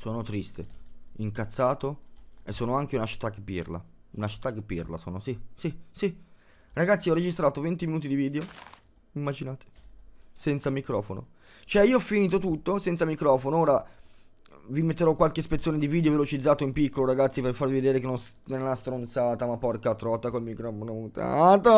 Sono triste, incazzato e sono anche un hashtag pirla. Un hashtag pirla sono, sì, sì, sì. Ragazzi, ho registrato 20 minuti di video. Immaginate. Senza microfono. Cioè, io ho finito tutto senza microfono. Ora vi metterò qualche spezzone di video velocizzato in piccolo, ragazzi, per farvi vedere che non, non è una stronzata, ma porca trota col microfono mutato.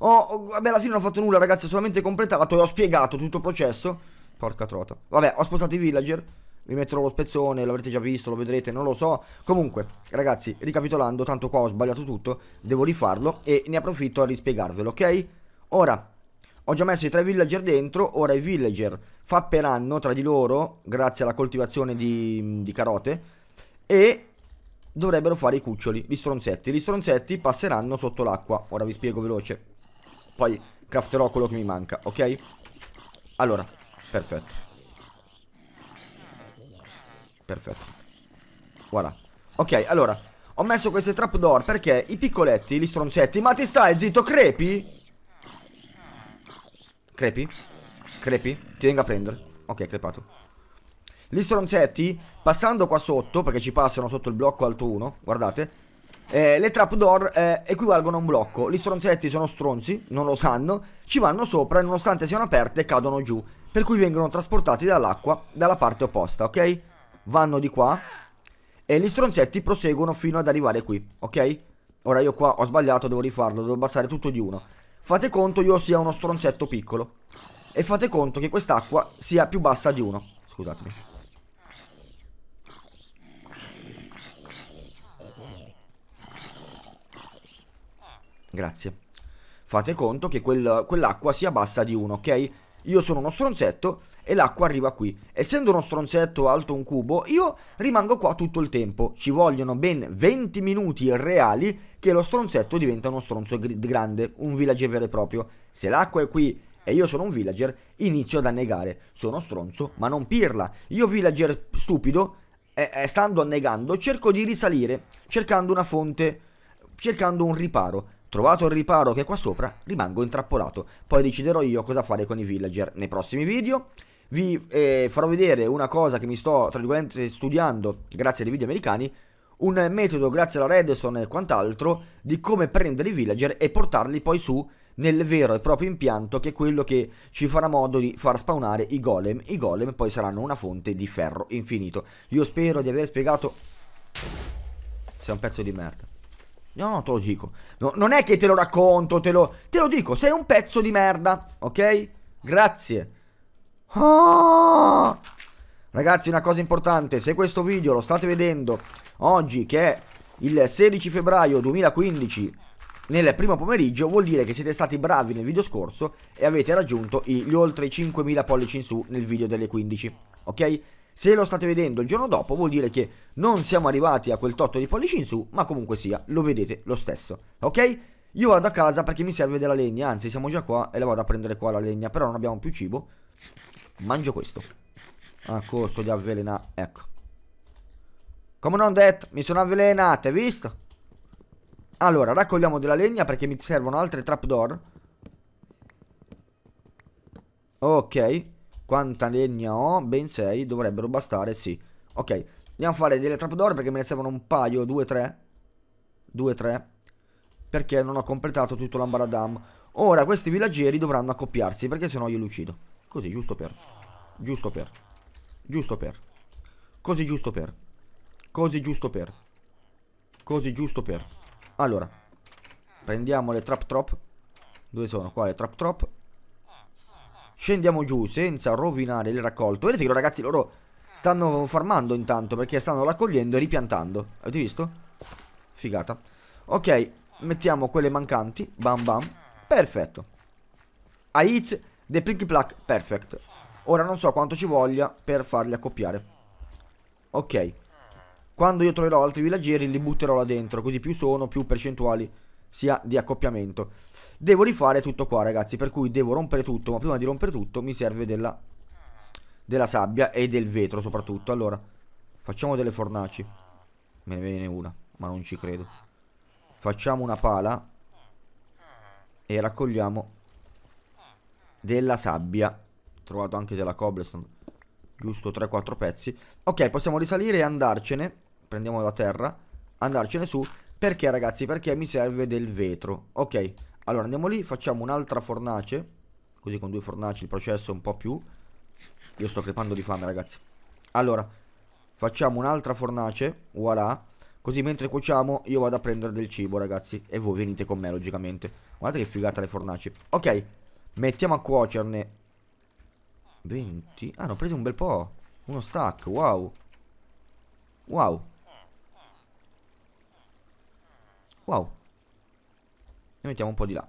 Oh, oh, vabbè, alla fine non ho fatto nulla, ragazzi, ho solamente completato e ho spiegato tutto il processo. Porca trota. Vabbè, ho spostato i villager vi metterò lo spezzone, l'avrete già visto, lo vedrete, non lo so. Comunque, ragazzi, ricapitolando, tanto qua ho sbagliato tutto, devo rifarlo e ne approfitto a rispiegarvelo, ok? Ora, ho già messo i tre villager dentro, ora i villager fapperanno tra di loro, grazie alla coltivazione di, di carote, e dovrebbero fare i cuccioli, gli stronzetti. Gli stronzetti passeranno sotto l'acqua, ora vi spiego veloce. Poi crafterò quello che mi manca, ok? Allora, perfetto. Perfetto. Voilà. Ok, allora. Ho messo queste trapdoor perché i piccoletti, gli stronzetti... Ma ti stai zitto, crepi? Crepi? Crepi? Ti venga a prendere. Ok, crepato. Gli stronzetti, passando qua sotto, perché ci passano sotto il blocco alto 1, guardate, eh, le trapdoor eh, equivalgono a un blocco. Gli stronzetti sono stronzi, non lo sanno, ci vanno sopra e nonostante siano aperte cadono giù, per cui vengono trasportati dall'acqua dalla parte opposta, ok? vanno di qua e gli stronzetti proseguono fino ad arrivare qui, ok? Ora io qua ho sbagliato, devo rifarlo, devo abbassare tutto di uno. Fate conto io sia uno stronzetto piccolo. E fate conto che quest'acqua sia più bassa di uno. Scusatemi. Grazie. Fate conto che quell'acqua sia bassa di uno, ok? io sono uno stronzetto e l'acqua arriva qui. Essendo uno stronzetto alto un cubo, io rimango qua tutto il tempo. Ci vogliono ben 20 minuti reali che lo stronzetto diventa uno stronzo grande, un villager vero e proprio. Se l'acqua è qui e io sono un villager, inizio ad annegare. Sono stronzo, ma non pirla. Io villager stupido, eh, eh, stando annegando, cerco di risalire, cercando una fonte, cercando un riparo Trovato il riparo che è qua sopra, rimango intrappolato. Poi deciderò io cosa fare con i villager nei prossimi video. Vi eh, farò vedere una cosa che mi sto, tra studiando grazie ai video americani. Un metodo, grazie alla Redstone e quant'altro, di come prendere i villager e portarli poi su nel vero e proprio impianto che è quello che ci farà modo di far spawnare i golem. I golem poi saranno una fonte di ferro infinito. Io spero di aver spiegato... Sei un pezzo di merda. No, te lo dico. No, non è che te lo racconto, te lo, te lo dico. Sei un pezzo di merda, ok? Grazie. Oh! Ragazzi, una cosa importante. Se questo video lo state vedendo oggi, che è il 16 febbraio 2015, nel primo pomeriggio, vuol dire che siete stati bravi nel video scorso e avete raggiunto gli oltre 5.000 pollici in su nel video delle 15, ok? Se lo state vedendo il giorno dopo vuol dire che non siamo arrivati a quel totto di pollici in su, ma comunque sia, lo vedete lo stesso, ok? Io vado a casa perché mi serve della legna, anzi siamo già qua e la vado a prendere qua la legna, però non abbiamo più cibo. Mangio questo. A costo di avvelenare, ecco. Come non detto, mi sono avvelenato, hai visto? Allora, raccogliamo della legna perché mi servono altre trapdoor. Ok. Quanta legna ho? Ben 6, dovrebbero bastare, sì. Ok, andiamo a fare delle trapdoor perché me ne servono un paio, 2, 3. 2, 3. Perché non ho completato tutto l'ambaradam. Ora questi villaggeri dovranno accoppiarsi perché sennò io li uccido. Così, giusto per. Giusto per. Giusto per. Così giusto per. Così giusto per. Così giusto per. Allora. Prendiamo le trap trop. Dove sono? Qua le trap trop. Scendiamo giù senza rovinare il raccolto. Vedete che ragazzi loro stanno farmando intanto perché stanno raccogliendo e ripiantando. Avete visto? Figata. Ok, mettiamo quelle mancanti. Bam bam. Perfetto. A Aiz, The Pinky Pluck, perfect. Ora non so quanto ci voglia per farli accoppiare. Ok. Quando io troverò altri villaggeri li butterò là dentro, così più sono, più percentuali sia di accoppiamento. Devo rifare tutto qua ragazzi, per cui devo rompere tutto, ma prima di rompere tutto mi serve della, della sabbia e del vetro soprattutto. Allora, facciamo delle fornaci. Me ne viene una, ma non ci credo. Facciamo una pala e raccogliamo della sabbia. Ho trovato anche della cobblestone, giusto 3-4 pezzi. Ok, possiamo risalire e andarcene. Prendiamo la terra, andarcene su perché ragazzi? Perché mi serve del vetro Ok, allora andiamo lì, facciamo un'altra fornace Così con due fornaci il processo è un po' più Io sto crepando di fame ragazzi Allora, facciamo un'altra fornace Voilà Così mentre cuociamo io vado a prendere del cibo ragazzi E voi venite con me logicamente Guardate che figata le fornaci Ok, mettiamo a cuocerne 20 Ah ne ho preso un bel po' Uno stack, wow Wow Wow. Ne mettiamo un po' di là.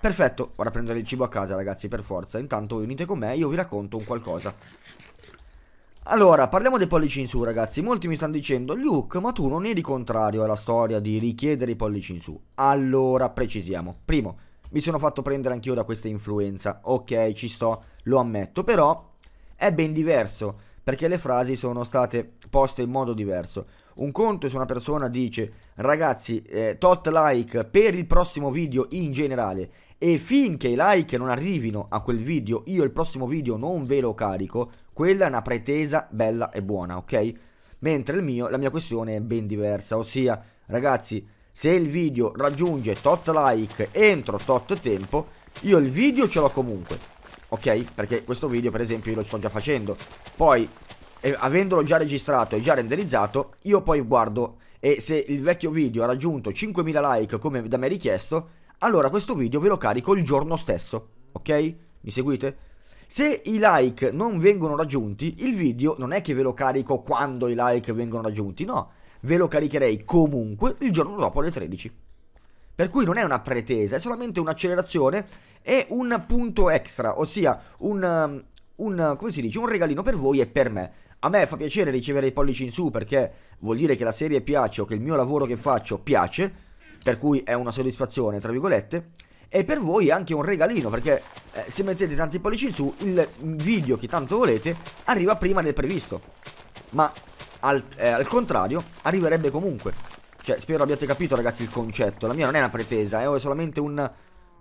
Perfetto, ora prendere il cibo a casa ragazzi, per forza. Intanto voi venite con me, io vi racconto un qualcosa. Allora, parliamo dei pollici in su ragazzi. Molti mi stanno dicendo, Luke, ma tu non eri contrario alla storia di richiedere i pollici in su. Allora, precisiamo. Primo, mi sono fatto prendere anch'io da questa influenza. Ok, ci sto, lo ammetto, però è ben diverso perché le frasi sono state poste in modo diverso. Un conto è se una persona dice ragazzi eh, tot like per il prossimo video in generale e finché i like non arrivino a quel video io il prossimo video non ve lo carico, quella è una pretesa bella e buona, ok? Mentre il mio, la mia questione è ben diversa, ossia ragazzi se il video raggiunge tot like entro tot tempo io il video ce l'ho comunque, ok? Perché questo video per esempio io lo sto già facendo, poi eh, avendolo già registrato e già renderizzato, io poi guardo e se il vecchio video ha raggiunto 5.000 like come da me richiesto, allora questo video ve lo carico il giorno stesso, ok? Mi seguite? Se i like non vengono raggiunti, il video non è che ve lo carico quando i like vengono raggiunti, no, ve lo caricherei comunque il giorno dopo alle 13. Per cui non è una pretesa, è solamente un'accelerazione e un punto extra, ossia un, um, un, come si dice, un regalino per voi e per me. A me fa piacere ricevere i pollici in su perché vuol dire che la serie piace o che il mio lavoro che faccio piace, per cui è una soddisfazione, tra virgolette, e per voi anche un regalino perché eh, se mettete tanti pollici in su il video che tanto volete arriva prima del previsto, ma al, eh, al contrario arriverebbe comunque. Cioè, spero abbiate capito ragazzi il concetto, la mia non è una pretesa, è eh, solamente un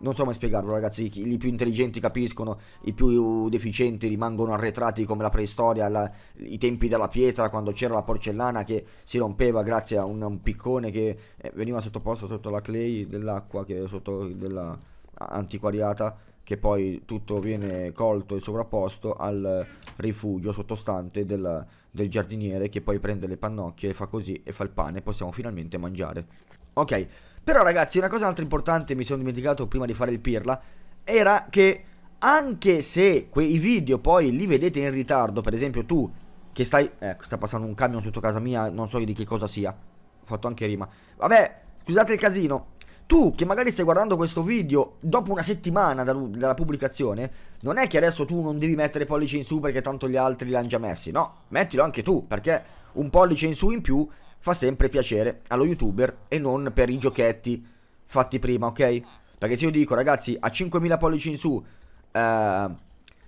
non so come spiegarlo ragazzi, i più intelligenti capiscono, i più deficienti rimangono arretrati come la preistoria, la, i tempi della pietra quando c'era la porcellana che si rompeva grazie a un, un piccone che eh, veniva sottoposto sotto la clay dell'acqua che è sotto della antiquariata che poi tutto viene colto e sovrapposto al rifugio sottostante del, del giardiniere che poi prende le pannocchie fa così e fa il pane e possiamo finalmente mangiare. Ok, però ragazzi una cosa altro importante mi sono dimenticato prima di fare il pirla era che anche se quei video poi li vedete in ritardo, per esempio tu che stai, ecco eh, sta passando un camion sotto casa mia, non so di che cosa sia, ho fatto anche rima, vabbè, scusate il casino, tu che magari stai guardando questo video dopo una settimana da, dalla pubblicazione, non è che adesso tu non devi mettere pollice in su perché tanto gli altri li l'hanno già messi, no, mettilo anche tu, perché un pollice in su in più fa sempre piacere allo youtuber e non per i giochetti fatti prima, ok? Perché se io dico, ragazzi, a 5.000 pollici in su, eh,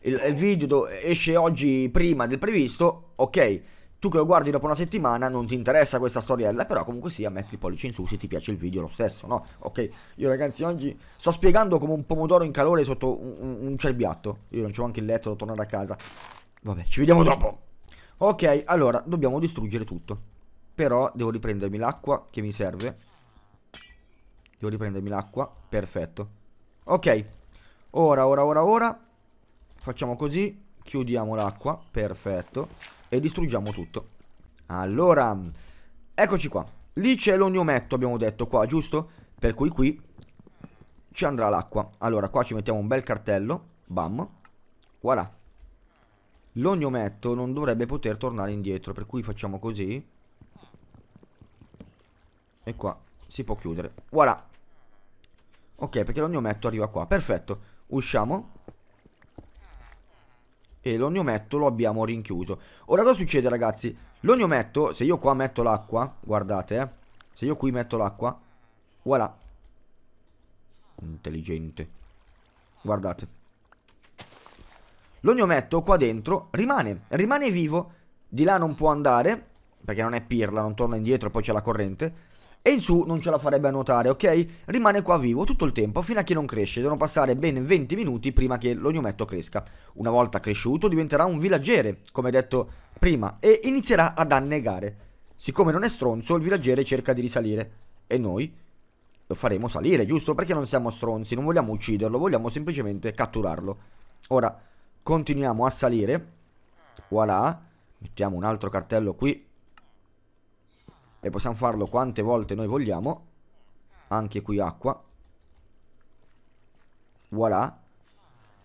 il, il, video esce oggi prima del previsto, ok, tu che lo guardi dopo una settimana non ti interessa questa storiella, però comunque sia, metti il pollice in su se ti piace il video lo stesso, no? Ok, io ragazzi oggi sto spiegando come un pomodoro in calore sotto un, un cerbiatto, io non c'ho anche il letto, devo tornare a casa. Vabbè, ci vediamo dopo. Ok, allora, dobbiamo distruggere tutto. Però devo riprendermi l'acqua che mi serve. Devo riprendermi l'acqua. Perfetto. Ok. Ora, ora, ora, ora. Facciamo così. Chiudiamo l'acqua. Perfetto. E distruggiamo tutto. Allora. Eccoci qua. Lì c'è l'ognometto, abbiamo detto qua, giusto? Per cui qui ci andrà l'acqua. Allora, qua ci mettiamo un bel cartello. Bam. Voilà. L'ognometto non dovrebbe poter tornare indietro, per cui facciamo così. E qua si può chiudere. Voilà. Ok, perché l'ognometto arriva qua. Perfetto. Usciamo. E l'ognometto lo abbiamo rinchiuso. Ora cosa succede, ragazzi? L'ognometto, se io qua metto l'acqua, guardate, eh. Se io qui metto l'acqua, voilà. Intelligente. Guardate. L'ognometto qua dentro rimane, rimane vivo. Di là non può andare, perché non è pirla, non torna indietro, poi c'è la corrente e in su non ce la farebbe a nuotare, ok? Rimane qua vivo tutto il tempo fino a che non cresce, devono passare ben 20 minuti prima che l'ognometto cresca. Una volta cresciuto diventerà un villaggere, come detto prima, e inizierà ad annegare. Siccome non è stronzo, il villaggere cerca di risalire. E noi lo faremo salire, giusto? Perché non siamo stronzi, non vogliamo ucciderlo, vogliamo semplicemente catturarlo. Ora, continuiamo a salire. Voilà. Mettiamo un altro cartello qui e possiamo farlo quante volte noi vogliamo. Anche qui acqua. Voilà.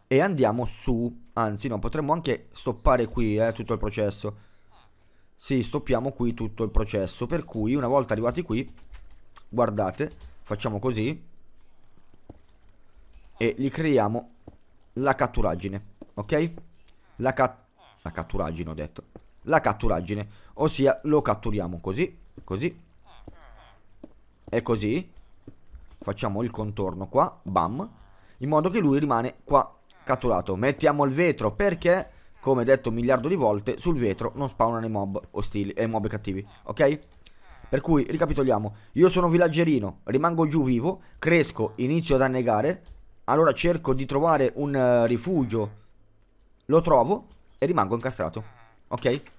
E andiamo su. Anzi, no, potremmo anche stoppare qui eh, tutto il processo. Sì, stoppiamo qui tutto il processo. Per cui, una volta arrivati qui, guardate, facciamo così. E gli creiamo la catturaggine, ok? La, cat la catturaggine ho detto. La catturaggine, ossia lo catturiamo così Così E così Facciamo il contorno qua Bam In modo che lui rimane qua catturato Mettiamo il vetro perché Come detto un miliardo di volte Sul vetro non spawnano i mob ostili E eh, mob cattivi Ok? Per cui ricapitoliamo Io sono villaggerino Rimango giù vivo Cresco Inizio ad annegare Allora cerco di trovare un uh, rifugio Lo trovo E rimango incastrato Ok?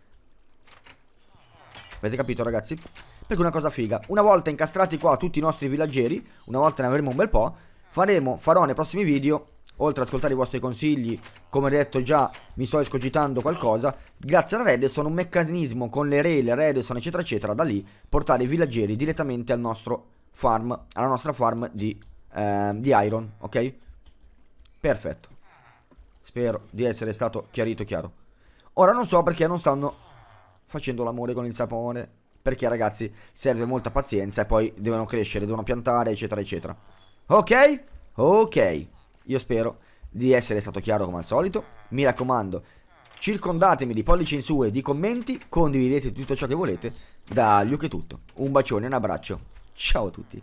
Avete capito ragazzi? Perché una cosa figa, una volta incastrati qua tutti i nostri villaggeri, una volta ne avremo un bel po', faremo, farò nei prossimi video, oltre ad ascoltare i vostri consigli, come detto già mi sto escogitando qualcosa, grazie alla Redstone un meccanismo con le rele, Redstone eccetera eccetera, da lì portare i villaggeri direttamente al nostro farm, alla nostra farm di, eh, di iron, ok? Perfetto. Spero di essere stato chiarito chiaro. Ora non so perché non stanno facendo l'amore con il sapone. Perché ragazzi serve molta pazienza e poi devono crescere, devono piantare eccetera eccetera. Ok? Ok. Io spero di essere stato chiaro come al solito. Mi raccomando, circondatemi di pollici in su e di commenti, condividete tutto ciò che volete. Da Luke è tutto. Un bacione, e un abbraccio. Ciao a tutti.